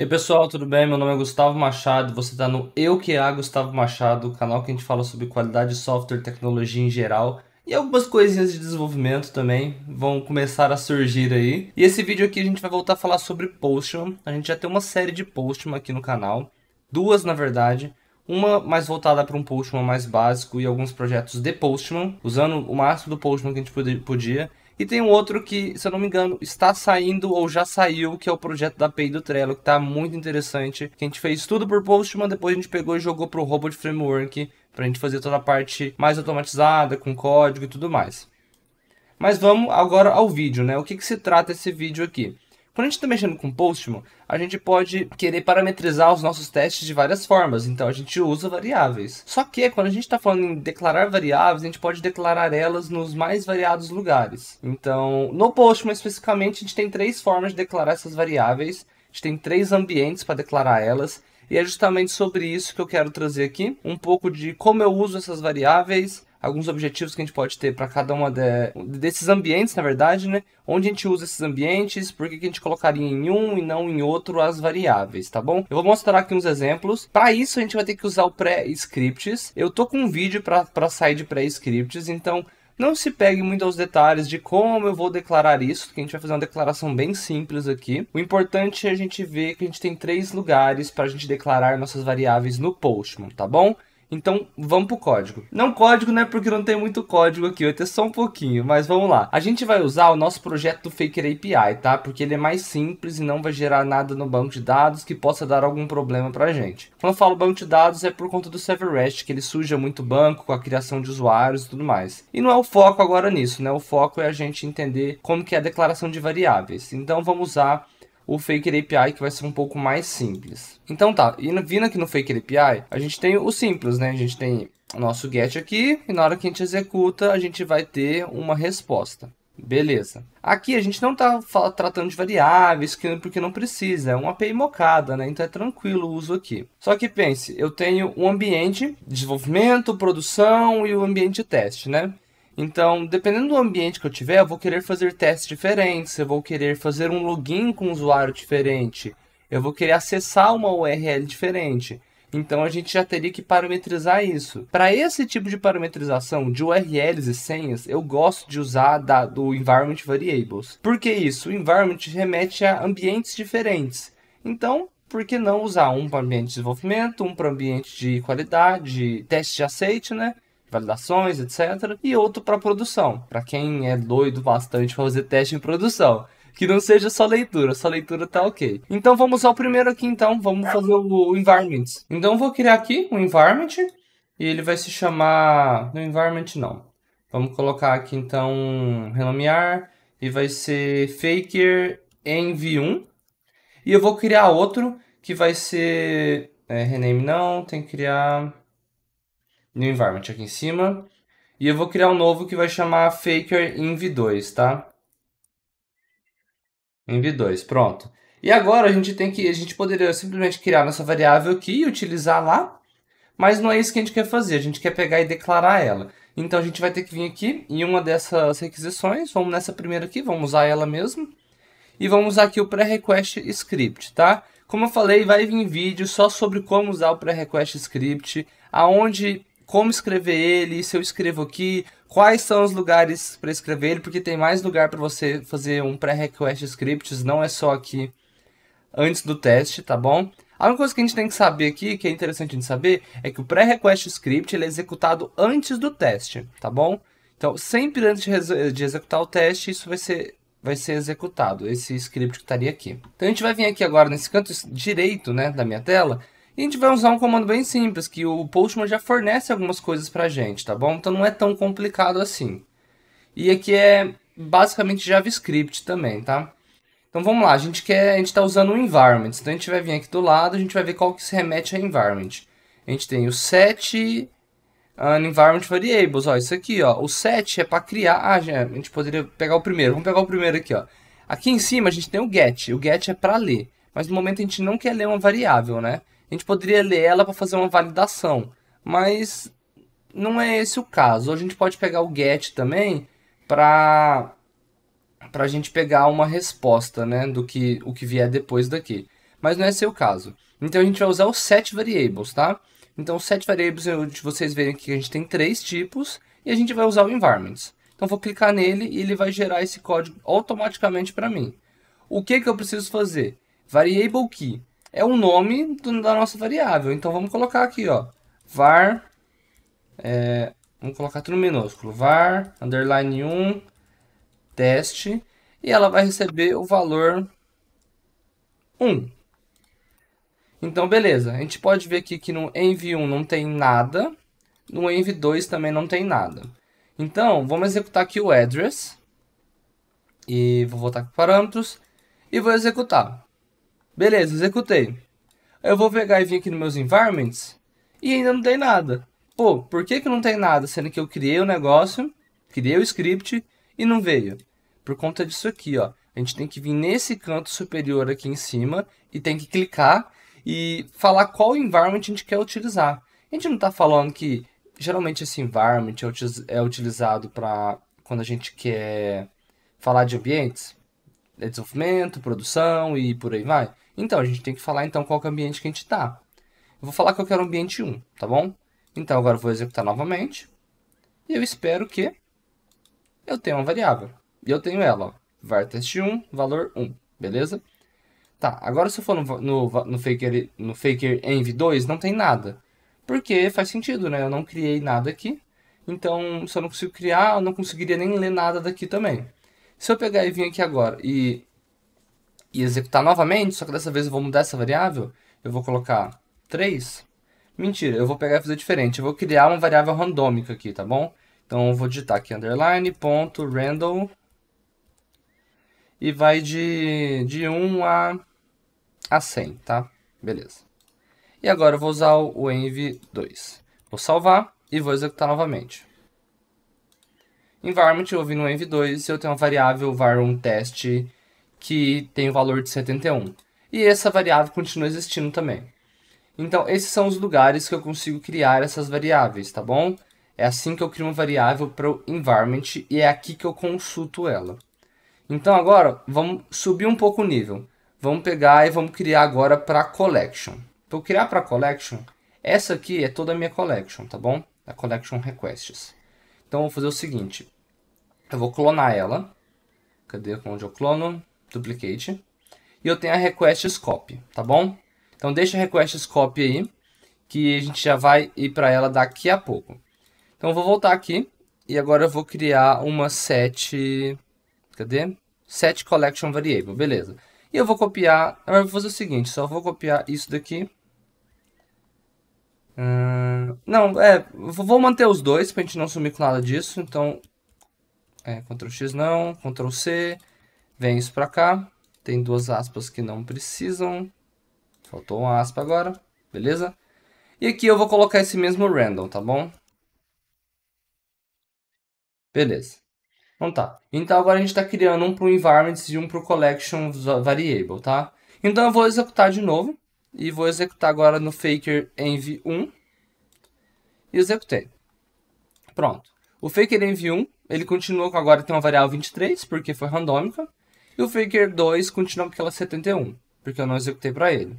E aí, pessoal, tudo bem? Meu nome é Gustavo Machado. Você está no Eu Que É Gustavo Machado, canal que a gente fala sobre qualidade de software, tecnologia em geral e algumas coisinhas de desenvolvimento também vão começar a surgir aí. E esse vídeo aqui a gente vai voltar a falar sobre Postman. A gente já tem uma série de Postman aqui no canal, duas na verdade. Uma mais voltada para um Postman mais básico e alguns projetos de Postman, usando o máximo do Postman que a gente podia. E tem um outro que, se eu não me engano, está saindo ou já saiu, que é o projeto da API do Trello, que está muito interessante. Que a gente fez tudo por Postman, depois a gente pegou e jogou para o Robot Framework, para a gente fazer toda a parte mais automatizada, com código e tudo mais. Mas vamos agora ao vídeo, né? O que, que se trata esse vídeo aqui? Quando a gente está mexendo com Postman, a gente pode querer parametrizar os nossos testes de várias formas, então a gente usa variáveis. Só que quando a gente está falando em declarar variáveis, a gente pode declarar elas nos mais variados lugares. Então, no Postman especificamente, a gente tem três formas de declarar essas variáveis, a gente tem três ambientes para declarar elas, e é justamente sobre isso que eu quero trazer aqui, um pouco de como eu uso essas variáveis, alguns objetivos que a gente pode ter para cada uma de, desses ambientes, na verdade, né? Onde a gente usa esses ambientes, por que a gente colocaria em um e não em outro as variáveis, tá bom? Eu vou mostrar aqui uns exemplos. Para isso, a gente vai ter que usar o pré-scripts. Eu tô com um vídeo para sair de pré-scripts, então não se pegue muito aos detalhes de como eu vou declarar isso, que a gente vai fazer uma declaração bem simples aqui. O importante é a gente ver que a gente tem três lugares para a gente declarar nossas variáveis no Postman, tá bom? Então vamos pro código. Não código, né? Porque não tem muito código aqui, vai ter só um pouquinho, mas vamos lá. A gente vai usar o nosso projeto do Faker API, tá? Porque ele é mais simples e não vai gerar nada no banco de dados que possa dar algum problema pra gente. Quando eu falo banco de dados é por conta do server REST, que ele suja muito banco com a criação de usuários e tudo mais. E não é o foco agora nisso, né? O foco é a gente entender como que é a declaração de variáveis. Então vamos usar o Faker API, que vai ser um pouco mais simples. Então tá, e vindo aqui no Faker API, a gente tem o simples, né? A gente tem o nosso get aqui, e na hora que a gente executa, a gente vai ter uma resposta. Beleza. Aqui a gente não está tratando de variáveis, porque não precisa, é uma API mocada, né? Então é tranquilo o uso aqui. Só que pense, eu tenho um ambiente desenvolvimento, produção e o um ambiente teste, né? Então, dependendo do ambiente que eu tiver, eu vou querer fazer testes diferentes, eu vou querer fazer um login com um usuário diferente, eu vou querer acessar uma URL diferente. Então a gente já teria que parametrizar isso. Para esse tipo de parametrização de URLs e senhas, eu gosto de usar da, do environment variables. Por que isso? O environment remete a ambientes diferentes. Então, por que não usar um para ambiente de desenvolvimento, um para ambiente de qualidade, teste de aceite, né? validações, etc. E outro para produção, para quem é doido bastante para fazer teste em produção. Que não seja só leitura, só leitura tá ok. Então vamos ao primeiro aqui então, vamos fazer o environment. Então eu vou criar aqui um environment e ele vai se chamar, no environment não. Vamos colocar aqui então renomear e vai ser faker env1 e eu vou criar outro que vai ser é, rename não, tem que criar New Environment aqui em cima. E eu vou criar um novo que vai chamar Faker Env2, tá? Env2, pronto. E agora a gente tem que, a gente poderia simplesmente criar nossa variável aqui e utilizar lá, mas não é isso que a gente quer fazer, a gente quer pegar e declarar ela. Então a gente vai ter que vir aqui em uma dessas requisições, vamos nessa primeira aqui, vamos usar ela mesmo. E vamos usar aqui o pré-request script, tá? Como eu falei, vai vir vídeo só sobre como usar o pré-request script, aonde como escrever ele, se eu escrevo aqui, quais são os lugares para escrever ele, porque tem mais lugar para você fazer um pré-request scripts, não é só aqui antes do teste, tá bom? A única coisa que a gente tem que saber aqui, que é interessante de saber, é que o pré-request script ele é executado antes do teste, tá bom? Então, sempre antes de, de executar o teste, isso vai ser vai ser executado, esse script que estaria tá aqui. Então a gente vai vir aqui agora nesse canto direito né, da minha tela e a gente vai usar um comando bem simples, que o Postman já fornece algumas coisas pra gente, tá bom? Então não é tão complicado assim. E aqui é basicamente JavaScript também, tá? Então vamos lá, a gente quer, a gente está usando o environment, então a gente vai vir aqui do lado, a gente vai ver qual que se remete a environment. A gente tem o set an environment variables, ó, isso aqui, ó. O set é para criar, ah, a gente poderia pegar o primeiro. Vamos pegar o primeiro aqui, ó. Aqui em cima a gente tem o get, o get é para ler, mas no momento a gente não quer ler uma variável, né? A gente poderia ler ela para fazer uma validação, mas não é esse o caso. A gente pode pegar o get também para para a gente pegar uma resposta, né, do que o que vier depois daqui. Mas não é esse o caso. Então a gente vai usar os set variables, tá? Então os set variables, vocês verem que a gente tem três tipos e a gente vai usar o environments. Então vou clicar nele e ele vai gerar esse código automaticamente para mim. O que que eu preciso fazer? Variable key é o nome do, da nossa variável. Então vamos colocar aqui, ó, var, é, vamos colocar tudo minúsculo, var, underline 1, teste, e ela vai receber o valor 1. Então, beleza. A gente pode ver aqui que no env1 não tem nada, no env2 também não tem nada. Então, vamos executar aqui o address, e vou voltar para parâmetros, e vou executar. Beleza, executei. Eu vou pegar e vir aqui nos meus environments e ainda não tem nada. Pô, por que, que não tem nada, sendo que eu criei o um negócio, criei o script e não veio? Por conta disso aqui, ó. A gente tem que vir nesse canto superior aqui em cima e tem que clicar e falar qual environment a gente quer utilizar. A gente não está falando que geralmente esse environment é, é utilizado para quando a gente quer falar de ambientes, desenvolvimento, produção e por aí vai. Então, a gente tem que falar então qual é o ambiente que a gente está. Eu vou falar que eu quero o ambiente 1, tá bom? Então, agora eu vou executar novamente. E eu espero que eu tenha uma variável. E eu tenho ela, ó, var test1, valor 1, beleza? Tá, agora se eu for no, no, no, faker, no faker env 2, não tem nada. Porque faz sentido, né? Eu não criei nada aqui. Então, se eu não consigo criar, eu não conseguiria nem ler nada daqui também. Se eu pegar e vir aqui agora e e executar novamente, só que dessa vez eu vou mudar essa variável, eu vou colocar 3. Mentira, eu vou pegar e fazer diferente. Eu vou criar uma variável randômica aqui, tá bom? Então eu vou digitar aqui underline ponto random e vai de, de 1 a, a 100, tá? Beleza. E agora eu vou usar o env2. Vou salvar e vou executar novamente. Environment, eu vim no env2 e eu tenho uma variável var um teste que tem o valor de 71. E essa variável continua existindo também. Então, esses são os lugares que eu consigo criar essas variáveis, tá bom? É assim que eu crio uma variável para o environment e é aqui que eu consulto ela. Então, agora, vamos subir um pouco o nível. Vamos pegar e vamos criar agora para collection. Para eu criar para collection, essa aqui é toda a minha collection, tá bom? A collection requests. Então, eu vou fazer o seguinte. Eu vou clonar ela. Cadê onde eu clono? duplicate. E eu tenho a request scope, tá bom? Então deixa a request scope aí, que a gente já vai ir para ela daqui a pouco. Então eu vou voltar aqui e agora eu vou criar uma set, cadê? Set collection variable, beleza. E eu vou copiar, eu vou fazer o seguinte, só vou copiar isso daqui. Hum, não, é, vou manter os dois para a gente não sumir com nada disso, então é, Ctrl X não, Ctrl C, Vem isso para cá. Tem duas aspas que não precisam. Faltou uma aspa agora. Beleza? E aqui eu vou colocar esse mesmo random, tá bom? Beleza. Então tá. Então agora a gente está criando um para o environment e um para o collection variable, tá? Então eu vou executar de novo. E vou executar agora no faker env1. E executei. Pronto. O faker env1, ele continua com agora tem uma variável 23, porque foi randômica. E o Faker 2 continua com aquela 71, porque eu não executei para ele.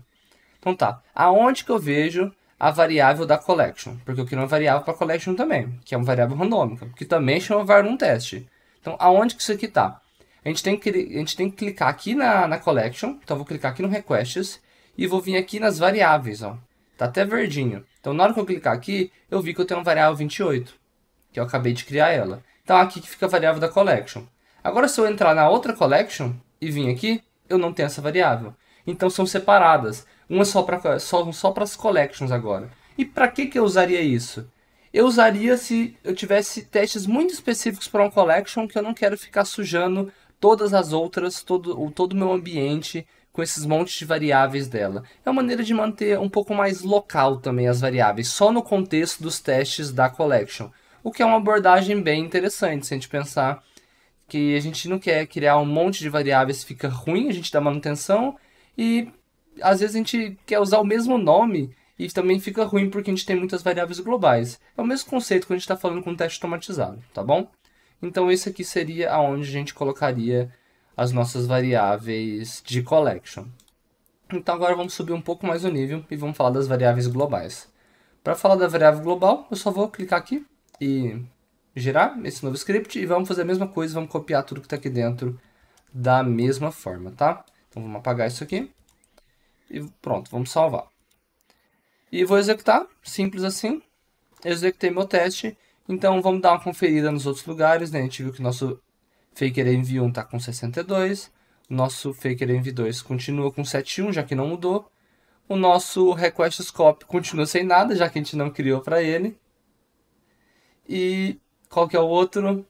Então tá, aonde que eu vejo a variável da collection? Porque eu queria uma variável para collection também, que é uma variável randômica, que também chama var num teste. Então aonde que isso aqui tá? A gente tem que, a gente tem que clicar aqui na, na collection, então eu vou clicar aqui no requests e vou vir aqui nas variáveis, ó. Tá até verdinho. Então na hora que eu clicar aqui, eu vi que eu tenho uma variável 28, que eu acabei de criar ela. Então aqui que fica a variável da collection. Agora, se eu entrar na outra collection e vir aqui, eu não tenho essa variável. Então são separadas. Uma só para só, só as collections agora. E para que, que eu usaria isso? Eu usaria se eu tivesse testes muito específicos para uma collection que eu não quero ficar sujando todas as outras, todo o todo meu ambiente com esses montes de variáveis dela. É uma maneira de manter um pouco mais local também as variáveis, só no contexto dos testes da collection. O que é uma abordagem bem interessante se a gente pensar que a gente não quer criar um monte de variáveis, fica ruim, a gente dá manutenção e às vezes a gente quer usar o mesmo nome e também fica ruim porque a gente tem muitas variáveis globais. É o mesmo conceito que a gente está falando com o teste automatizado, tá bom? Então esse aqui seria aonde a gente colocaria as nossas variáveis de collection. Então agora vamos subir um pouco mais o nível e vamos falar das variáveis globais. Para falar da variável global, eu só vou clicar aqui e gerar esse novo script e vamos fazer a mesma coisa, vamos copiar tudo que está aqui dentro da mesma forma, tá? Então vamos apagar isso aqui e pronto, vamos salvar. E vou executar, simples assim, executei meu teste, então vamos dar uma conferida nos outros lugares, né? A gente viu que nosso Faker env 1 está com 62, nosso Faker env 2 continua com 71, já que não mudou, o nosso Request Scope continua sem nada, já que a gente não criou para ele, e qual que é o outro?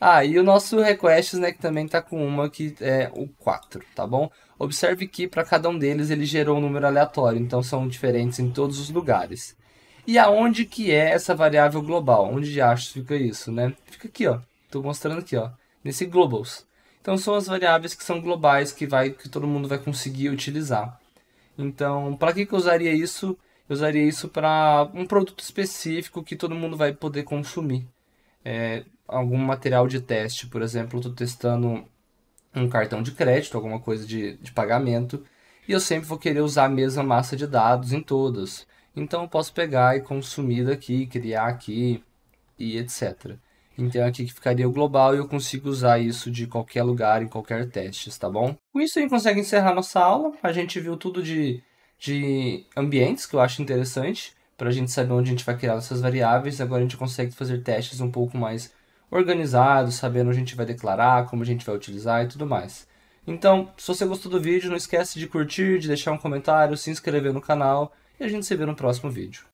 Ah, e o nosso requests, né, que também tá com uma que é o 4, tá bom? Observe que para cada um deles ele gerou um número aleatório, então são diferentes em todos os lugares. E aonde que é essa variável global? Onde de acho fica isso, né? Fica aqui, ó. Tô mostrando aqui, ó, nesse globals. Então são as variáveis que são globais que vai que todo mundo vai conseguir utilizar. Então, para que que eu usaria isso? eu usaria isso para um produto específico que todo mundo vai poder consumir. É, algum material de teste, por exemplo, estou testando um cartão de crédito, alguma coisa de, de pagamento, e eu sempre vou querer usar a mesma massa de dados em todos, Então eu posso pegar e consumir daqui, criar aqui e etc. Então é aqui que ficaria o global e eu consigo usar isso de qualquer lugar, em qualquer teste, tá bom? Com isso a gente consegue encerrar nossa aula. A gente viu tudo de de ambientes, que eu acho interessante, para a gente saber onde a gente vai criar essas variáveis. Agora a gente consegue fazer testes um pouco mais organizados, sabendo onde a gente vai declarar, como a gente vai utilizar e tudo mais. Então, se você gostou do vídeo, não esquece de curtir, de deixar um comentário, se inscrever no canal e a gente se vê no próximo vídeo.